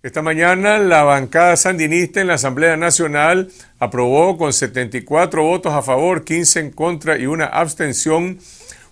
Esta mañana la bancada sandinista en la Asamblea Nacional aprobó con 74 votos a favor, 15 en contra y una abstención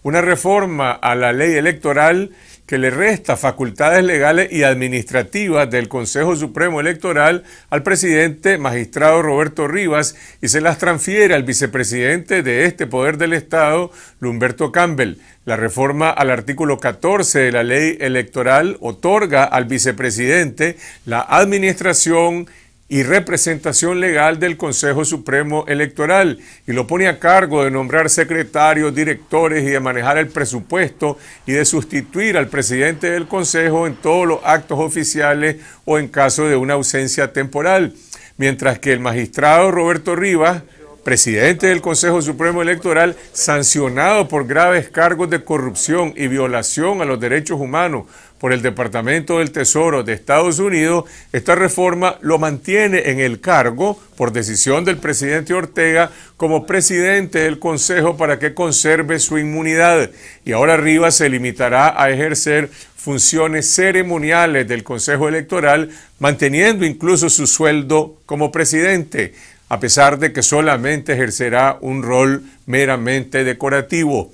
una reforma a la ley electoral que le resta facultades legales y administrativas del Consejo Supremo Electoral al presidente magistrado Roberto Rivas y se las transfiere al vicepresidente de este poder del Estado, Lumberto Campbell. La reforma al artículo 14 de la ley electoral otorga al vicepresidente la administración y representación legal del Consejo Supremo Electoral y lo pone a cargo de nombrar secretarios, directores y de manejar el presupuesto y de sustituir al presidente del Consejo en todos los actos oficiales o en caso de una ausencia temporal. Mientras que el magistrado Roberto Rivas presidente del Consejo Supremo Electoral, sancionado por graves cargos de corrupción y violación a los derechos humanos por el Departamento del Tesoro de Estados Unidos, esta reforma lo mantiene en el cargo por decisión del presidente Ortega como presidente del Consejo para que conserve su inmunidad. Y ahora Rivas se limitará a ejercer funciones ceremoniales del Consejo Electoral, manteniendo incluso su sueldo como presidente a pesar de que solamente ejercerá un rol meramente decorativo.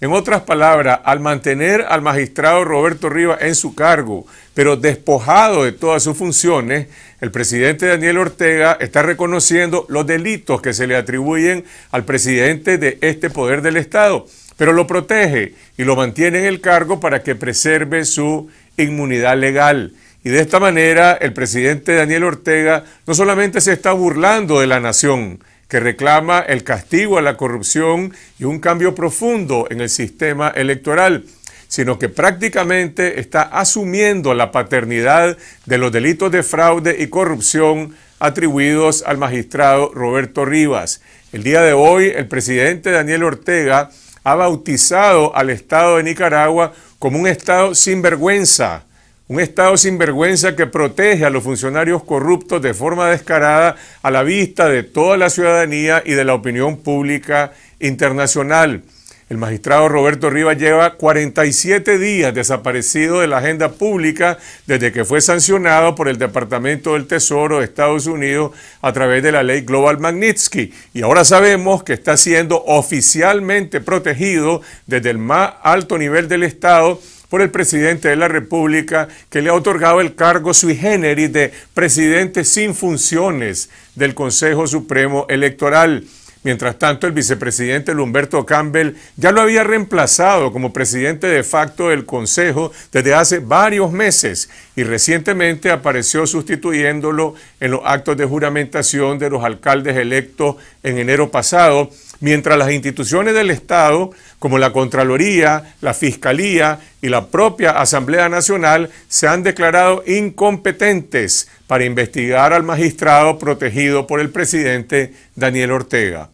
En otras palabras, al mantener al magistrado Roberto Rivas en su cargo, pero despojado de todas sus funciones, el presidente Daniel Ortega está reconociendo los delitos que se le atribuyen al presidente de este poder del Estado, pero lo protege y lo mantiene en el cargo para que preserve su inmunidad legal. Y de esta manera el presidente Daniel Ortega no solamente se está burlando de la nación, que reclama el castigo a la corrupción y un cambio profundo en el sistema electoral, sino que prácticamente está asumiendo la paternidad de los delitos de fraude y corrupción atribuidos al magistrado Roberto Rivas. El día de hoy, el presidente Daniel Ortega ha bautizado al Estado de Nicaragua como un Estado sin vergüenza, un Estado sin vergüenza que protege a los funcionarios corruptos de forma descarada a la vista de toda la ciudadanía y de la opinión pública internacional. El magistrado Roberto Rivas lleva 47 días desaparecido de la agenda pública desde que fue sancionado por el Departamento del Tesoro de Estados Unidos a través de la ley Global Magnitsky. Y ahora sabemos que está siendo oficialmente protegido desde el más alto nivel del Estado por el presidente de la República que le ha otorgado el cargo sui generis de presidente sin funciones del Consejo Supremo Electoral. Mientras tanto, el vicepresidente Lumberto Campbell ya lo había reemplazado como presidente de facto del Consejo desde hace varios meses y recientemente apareció sustituyéndolo en los actos de juramentación de los alcaldes electos en enero pasado mientras las instituciones del Estado, como la Contraloría, la Fiscalía y la propia Asamblea Nacional, se han declarado incompetentes para investigar al magistrado protegido por el presidente Daniel Ortega.